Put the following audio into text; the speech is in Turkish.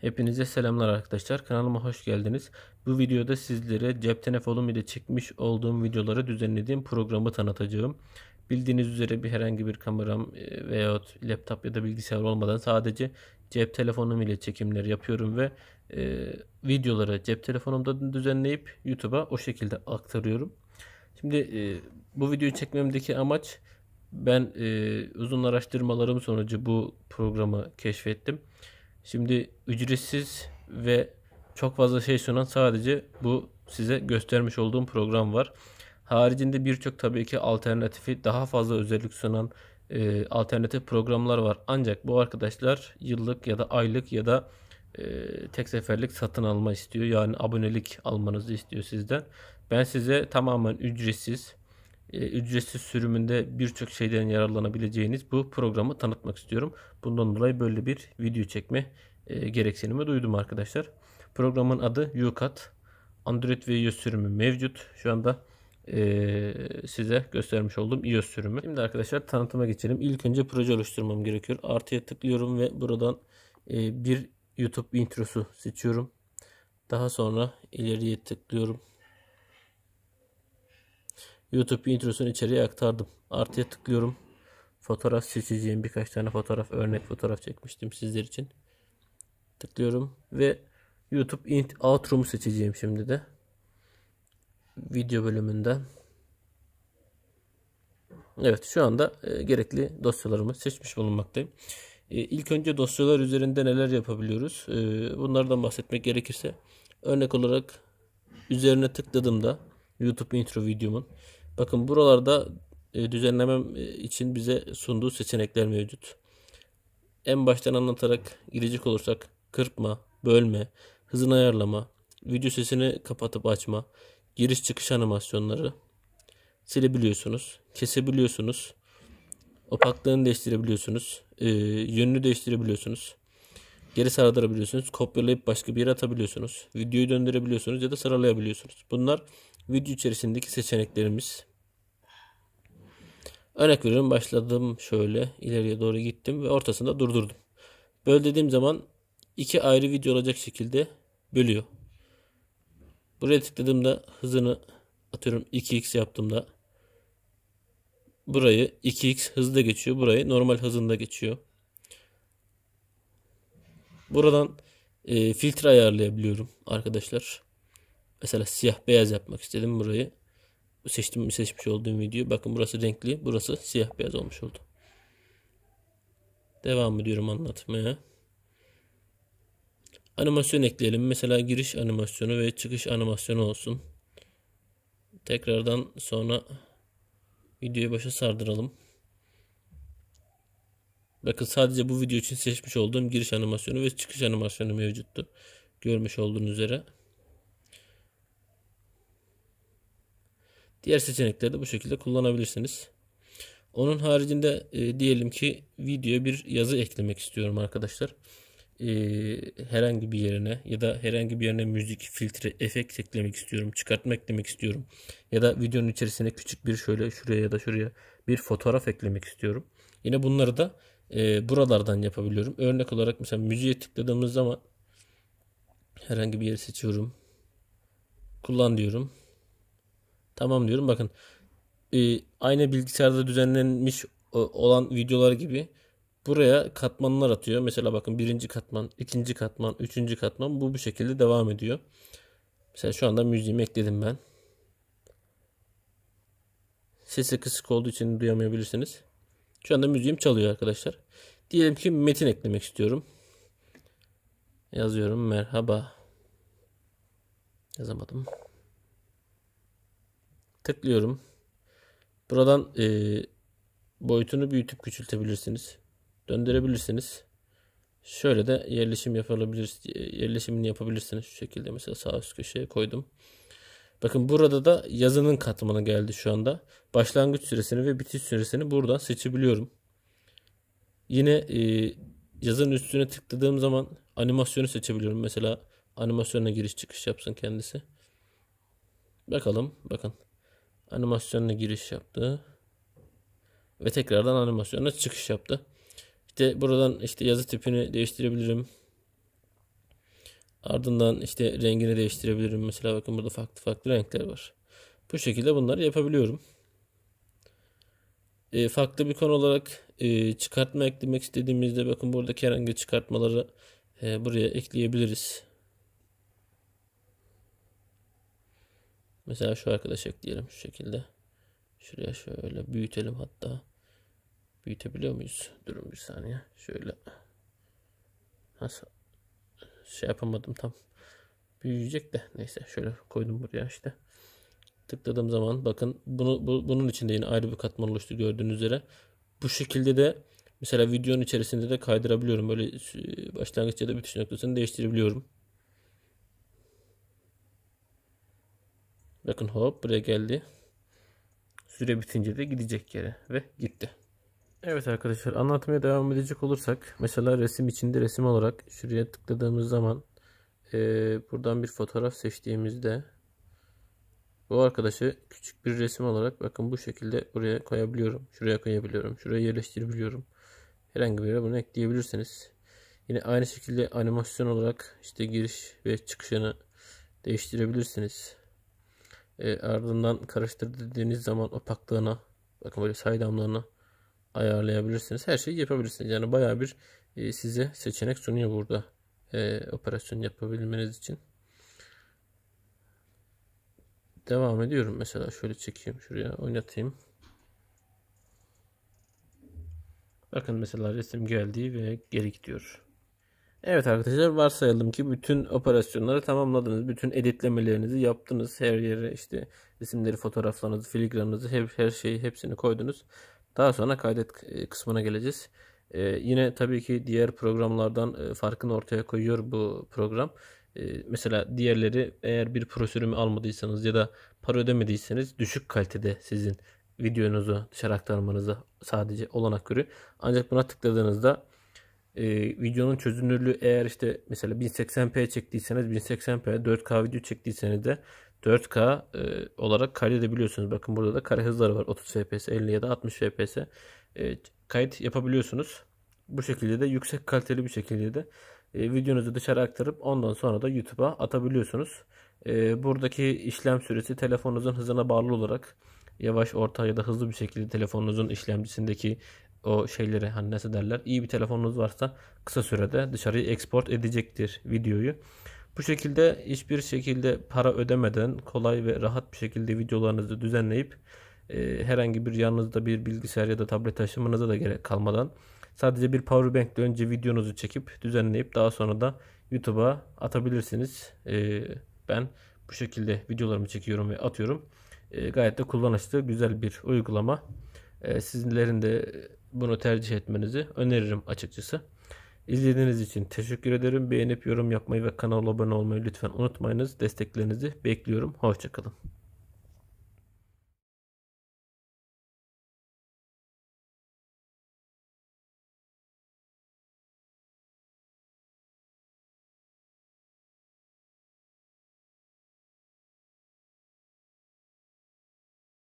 Hepinize selamlar arkadaşlar. Kanalıma hoş geldiniz. Bu videoda sizlere cep telefonum ile çekmiş olduğum videoları düzenlediğim programı tanıtacağım. Bildiğiniz üzere bir herhangi bir kameram e, veya laptop ya da bilgisayar olmadan sadece cep telefonum ile çekimler yapıyorum ve e, videoları cep telefonumda düzenleyip YouTube'a o şekilde aktarıyorum. Şimdi e, bu videoyu çekmemdeki amaç ben e, uzun araştırmalarım sonucu bu programı keşfettim. Şimdi ücretsiz ve çok fazla şey sunan sadece bu size göstermiş olduğum program var. Haricinde birçok tabii ki alternatifi daha fazla özellik sunan e, alternatif programlar var. Ancak bu arkadaşlar yıllık ya da aylık ya da e, tek seferlik satın alma istiyor. Yani abonelik almanızı istiyor sizden. Ben size tamamen ücretsiz e, ücretsiz sürümünde birçok şeyden yararlanabileceğiniz bu programı tanıtmak istiyorum. Bundan dolayı böyle bir video çekme e, gereksinimi duydum arkadaşlar. Programın adı UCAT. Android ve iOS sürümü mevcut. Şu anda e, size göstermiş olduğum iOS sürümü. Şimdi arkadaşlar tanıtıma geçelim. İlk önce proje oluşturmam gerekiyor. Artıya tıklıyorum ve buradan bir YouTube introsu seçiyorum. Daha sonra ileriye tıklıyorum. YouTube introsunu içeriye aktardım. Artıya tıklıyorum. Fotoğraf seçeceğim. Birkaç tane fotoğraf, örnek fotoğraf çekmiştim sizler için. Tıklıyorum ve YouTube int outro'mu seçeceğim şimdi de. Video bölümünden. Evet şu anda e, gerekli dosyalarımı seçmiş bulunmaktayım. E, ilk önce dosyalar üzerinde neler yapabiliyoruz? E, bunlardan bahsetmek gerekirse örnek olarak üzerine tıkladığımda YouTube intro videomun Bakın buralarda e, düzenlemem e, için bize sunduğu seçenekler mevcut. En baştan anlatarak girecek olursak kırpma, bölme, hızını ayarlama, video sesini kapatıp açma, giriş çıkış animasyonları silebiliyorsunuz, kesebiliyorsunuz, opaklığını değiştirebiliyorsunuz, e, yönünü değiştirebiliyorsunuz, geri sardırabiliyorsunuz, kopyalayıp başka bir yere atabiliyorsunuz, videoyu döndürebiliyorsunuz ya da sıralayabiliyorsunuz. Bunlar video içerisindeki seçeneklerimiz. Örnek veriyorum başladım şöyle ileriye doğru gittim ve ortasında durdurdum. Böl dediğim zaman iki ayrı video olacak şekilde bölüyor. Buraya tıkladığımda hızını atıyorum 2x yaptığımda burayı 2x hızda geçiyor. Burayı normal hızında geçiyor. Buradan e, filtre ayarlayabiliyorum arkadaşlar. Mesela siyah beyaz yapmak istedim burayı seçtim seçmiş olduğum video. Bakın burası renkli, burası siyah beyaz olmuş oldu. Devam ediyorum anlatmaya. Animasyon ekleyelim. Mesela giriş animasyonu ve çıkış animasyonu olsun. Tekrardan sonra videoyu başa sardıralım. Bakın sadece bu video için seçmiş olduğum giriş animasyonu ve çıkış animasyonu mevcuttu. Görmüş olduğunuz üzere. Diğer seçenekleri de bu şekilde kullanabilirsiniz. Onun haricinde e, diyelim ki videoya bir yazı eklemek istiyorum arkadaşlar. E, herhangi bir yerine ya da herhangi bir yerine müzik, filtre, efekt eklemek istiyorum. çıkartmak eklemek istiyorum. Ya da videonun içerisine küçük bir şöyle şuraya ya da şuraya bir fotoğraf eklemek istiyorum. Yine bunları da e, buralardan yapabiliyorum. Örnek olarak mesela müziğe tıkladığımız zaman herhangi bir yeri seçiyorum. Kullan diyorum. Tamam diyorum bakın e, aynı bilgisayarda düzenlenmiş olan videolar gibi buraya katmanlar atıyor. Mesela bakın birinci katman, ikinci katman, üçüncü katman bu bu şekilde devam ediyor. Mesela şu anda müziğimi ekledim ben. Sesi kısık olduğu için duyamayabilirsiniz. Şu anda müziğim çalıyor arkadaşlar. Diyelim ki metin eklemek istiyorum. Yazıyorum merhaba. Yazamadım. Tıklıyorum. Buradan e, boyutunu büyütüp küçültebilirsiniz. Döndürebilirsiniz. Şöyle de yerleşim yapabilir, e, yerleşimini yapabilirsiniz. Şu şekilde mesela sağ üst köşeye koydum. Bakın burada da yazının katmanı geldi şu anda. Başlangıç süresini ve bitiş süresini buradan seçebiliyorum. Yine e, yazının üstüne tıkladığım zaman animasyonu seçebiliyorum. Mesela animasyona giriş çıkış yapsın kendisi. Bakalım bakın. Animasyonuna giriş yaptı. Ve tekrardan animasyonuna çıkış yaptı. İşte buradan işte yazı tipini değiştirebilirim. Ardından işte rengini değiştirebilirim. Mesela bakın burada farklı farklı renkler var. Bu şekilde bunları yapabiliyorum. E, farklı bir konu olarak e, çıkartma eklemek istediğimizde bakın buradaki herhangi çıkartmaları e, buraya ekleyebiliriz. Mesela şu arkadaş ekleyelim şu şekilde. Şuraya şöyle büyütelim hatta. Büyütebiliyor muyuz? Durun bir saniye. Şöyle. Nasıl? Şey yapamadım tam. Büyüyecek de. Neyse şöyle koydum buraya işte. Tıkladığım zaman bakın bunu, bu, bunun içinde yine ayrı bir katman oluştu gördüğünüz üzere. Bu şekilde de mesela videonun içerisinde de kaydırabiliyorum. Böyle başlangıçta da bitiş noktasını değiştirebiliyorum. Bakın hop buraya geldi. Süre bitince de gidecek yere ve gitti. Evet arkadaşlar anlatmaya devam edecek olursak mesela resim içinde resim olarak şuraya tıkladığımız zaman e, buradan bir fotoğraf seçtiğimizde bu arkadaşı küçük bir resim olarak bakın bu şekilde buraya koyabiliyorum. Şuraya koyabiliyorum. Şuraya yerleştirebiliyorum. Herhangi bir yere bunu ekleyebilirsiniz. Yine aynı şekilde animasyon olarak işte giriş ve çıkışını değiştirebilirsiniz. E, ardından karıştır dediğiniz zaman opaklığına bakın böyle say damlarına ayarlayabilirsiniz. Her şeyi yapabilirsiniz. Yani baya bir e, size seçenek sunuyor burada e, operasyon yapabilmeniz için. Devam ediyorum. Mesela şöyle çekeyim şuraya oynatayım. Bakın mesela resim geldi ve geri gidiyor. Evet arkadaşlar varsayalım ki bütün operasyonları tamamladınız. Bütün editlemelerinizi yaptınız. Her yere işte resimleri, fotoğraflarınızı, filigranınızı her, her şeyi hepsini koydunuz. Daha sonra kaydet e, kısmına geleceğiz. Ee, yine tabii ki diğer programlardan e, farkını ortaya koyuyor bu program. Ee, mesela diğerleri eğer bir pro almadıysanız ya da para ödemediyseniz düşük kalitede sizin videonuzu dışarı aktarmanıza sadece olanak görüyor. Ancak buna tıkladığınızda e, videonun çözünürlüğü eğer işte mesela 1080p çektiyseniz 1080p 4K video çektiyseniz de 4K e, olarak kaydedebiliyorsunuz. Bakın burada da kare hızları var. 30 fps, 50 ya da 60 fps e, kayıt yapabiliyorsunuz. Bu şekilde de yüksek kaliteli bir şekilde de e, videonuzu dışarı aktarıp ondan sonra da YouTube'a atabiliyorsunuz. E, buradaki işlem süresi telefonunuzun hızına bağlı olarak yavaş, orta ya da hızlı bir şekilde telefonunuzun işlemcisindeki o şeyleri hani nasıl derler iyi bir telefonunuz varsa kısa sürede dışarıya export edecektir videoyu. Bu şekilde hiçbir şekilde para ödemeden kolay ve rahat bir şekilde videolarınızı düzenleyip e, herhangi bir yanınızda bir bilgisayar ya da tablet taşımanıza da gerek kalmadan sadece bir powerbank ile önce videonuzu çekip düzenleyip daha sonra da YouTube'a atabilirsiniz. E, ben bu şekilde videolarımı çekiyorum ve atıyorum. E, gayet de kullanışlı güzel bir uygulama. E, sizlerin de bunu tercih etmenizi öneririm açıkçası. İzlediğiniz için teşekkür ederim. Beğenip yorum yapmayı ve kanala abone olmayı lütfen unutmayınız. Desteklerinizi bekliyorum. Hoşçakalın.